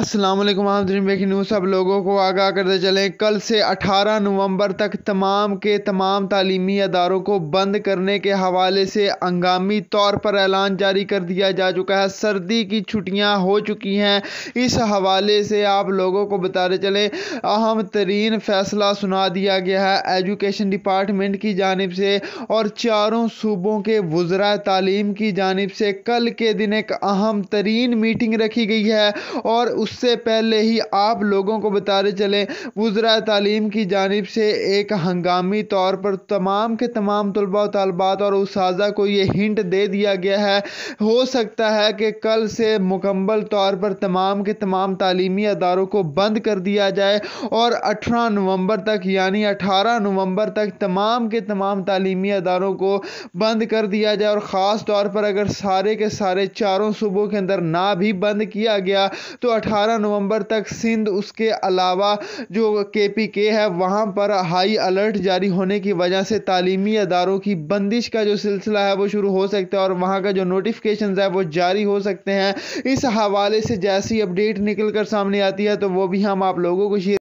अस्सलाम वालेकुम आमदीन न्यूज़ सब लोगों को आगाह करते चलें कल से 18 नवंबर तक तमाम के तमाम तालीमी अदारों को बंद करने के हवाले से हंगामी तौर पर ऐलान जारी कर दिया जा चुका है सर्दी की छुट्टियां हो चुकी हैं इस हवाले से आप लोगों को बताते चलें अहम तरीन फैसला सुना दिया गया है एजुकेशन डिपार्टमेंट की जानब से और चारों सूबों के वज्रा तालीम की जानब से कल के दिन एक अहम तरीन मीटिंग रखी गई है और उससे पहले ही आप लोगों को बताते चलें वज्रा तालीम की जानब से एक हंगामी तौर पर तमाम के तमाम तलबा तलबात और उस को ये हिंट दे दिया गया है हो सकता है कि कल से मुकम्मल तौर पर तमाम के तमाम तलीमी अदारों को बंद कर दिया जाए और अठारह नवंबर तक यानी अठारह नवंबर तक तमाम के तमाम तलीमी अदारों को बंद कर दिया जाए और ख़ास तौर पर अगर सारे के सारे चारों सूबों के अंदर ना भी बंद किया गया तो अठारह 18 नवंबर तक सिंध उसके अलावा जो के पी के है वहाँ पर हाई अलर्ट जारी होने की वजह से तालीमी अदारों की बंदिश का जो सिलसिला है वो शुरू हो सकता है और वहाँ का जो नोटिफिकेशन है वो जारी हो सकते हैं इस हवाले से जैसी अपडेट निकल कर सामने आती है तो वो भी हम आप लोगों को शेयर